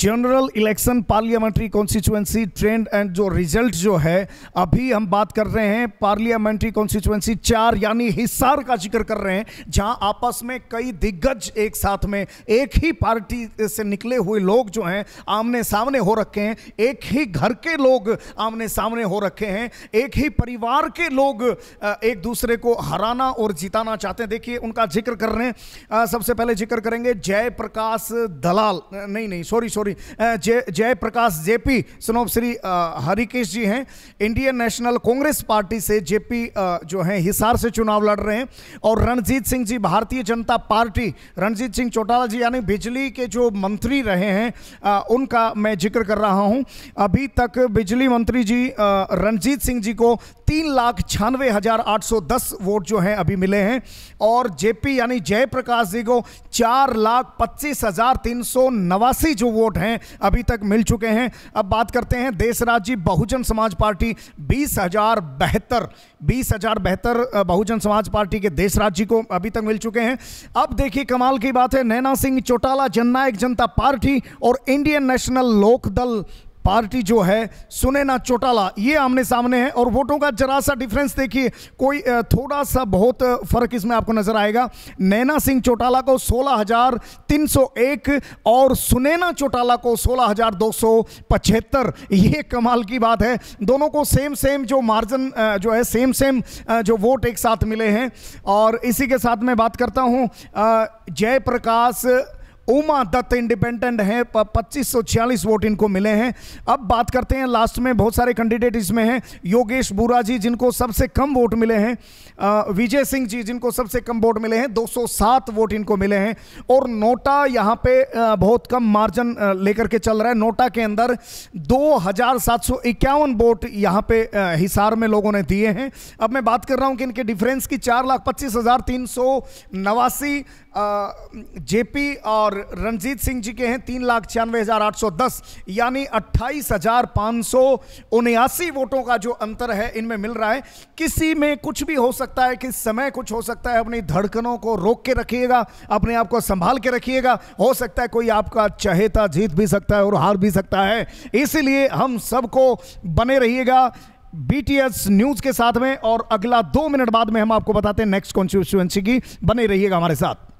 general election parliamentary constituency trend and जो result जो है अभी हम बात कर रहे हैं पार्लियामेंट्री कॉन्स्टिट्यूएंसी चार यानी हिसार का जिक्र कर रहे हैं जहां आपस में कई दिग्गज एक साथ में एक ही पार्टी से निकले हुए लोग जो हैं आमने सामने हो रखे हैं एक ही घर के लोग आमने सामने हो रखे हैं एक ही परिवार के लोग एक दूसरे को हराना और जिताना चाहते हैं देखिए उनका जिक्र कर रहे हैं सबसे पहले जिक्र करेंगे जयप्रकाश दलाल नहीं नहीं सॉरी सॉरी सॉरी जय जयप्रकाश जेपी सुनो श्री हरिकेश जी हैं इंडियन नेशनल कांग्रेस पार्टी से जेपी जो हैं हिसार से चुनाव लड़ रहे हैं और रणजीत सिंह जी भारतीय जनता पार्टी रणजीत सिंह चौटाला जी यानी बिजली के जो मंत्री रहे हैं उनका मैं जिक्र कर रहा हूँ अभी तक बिजली मंत्री जी रणजीत सिंह जी को तीन लाख छियानवे हजार आठ सौ दस वोट जो हैं अभी मिले हैं और जेपी यानी जयप्रकाश जी को चार लाख पच्चीस हजार तीन सौ नवासी जो वोट हैं अभी तक मिल चुके हैं अब बात करते हैं देशराज जी बहुजन समाज पार्टी बीस हजार बेहतर बीस हजार बेहतर बहुजन समाज पार्टी के देशराज जी को अभी तक मिल चुके हैं अब देखिए कमाल की बात है नैना सिंह चौटाला जननायक जनता पार्टी और इंडियन नेशनल लोकदल पार्टी जो है सुने ना चौटाला ये आमने सामने है और वोटों का जरा सा डिफरेंस देखिए कोई थोड़ा सा बहुत फर्क इसमें आपको नजर आएगा नैना सिंह चौटाला को 16,301 और सुनैना चौटाला को पचहत्तर ये कमाल की बात है दोनों को सेम सेम जो मार्जिन जो है सेम सेम जो वोट एक साथ मिले हैं और इसी के साथ मैं बात करता हूँ जयप्रकाश उमा दत्त इंडिपेंडेंट हैं पच्चीस वोट इनको मिले हैं अब बात करते हैं लास्ट में बहुत सारे कैंडिडेट इसमें हैं योगेश बुरा जी जिनको सबसे कम वोट मिले हैं विजय सिंह जी जिनको सबसे कम वोट मिले हैं 207 वोट इनको मिले हैं और नोटा यहाँ पे बहुत कम मार्जिन लेकर के चल रहा है नोटा के अंदर दो वोट यहाँ पे हिसार में लोगों ने दिए हैं अब मैं बात कर रहा हूँ कि इनके डिफरेंस की चार लाख पच्चीस हज़ार तीन सौ नवासी जेपी और और रणजीत सिंह जी के हैं तीन लाख छियानवे हजार आठ सौ दस यानी अट्ठाईस हजार पाँच सौ उन्यासी वोटों का जो अंतर है इनमें मिल रहा है किसी में कुछ भी हो सकता है किस समय कुछ हो सकता है अपनी धड़कनों को रोक के रखिएगा अपने आप को संभाल के रखिएगा हो सकता है कोई आपका चहेता जीत भी सकता है और हार भी सकता है इसीलिए हम सबको बने रहिएगा बीटीएस न्यूज के साथ में और अगला दो मिनट बाद में हम आपको बताते हैं नेक्स्ट कॉन्स्टिट्यूएंसी की बने रहिएगा हमारे साथ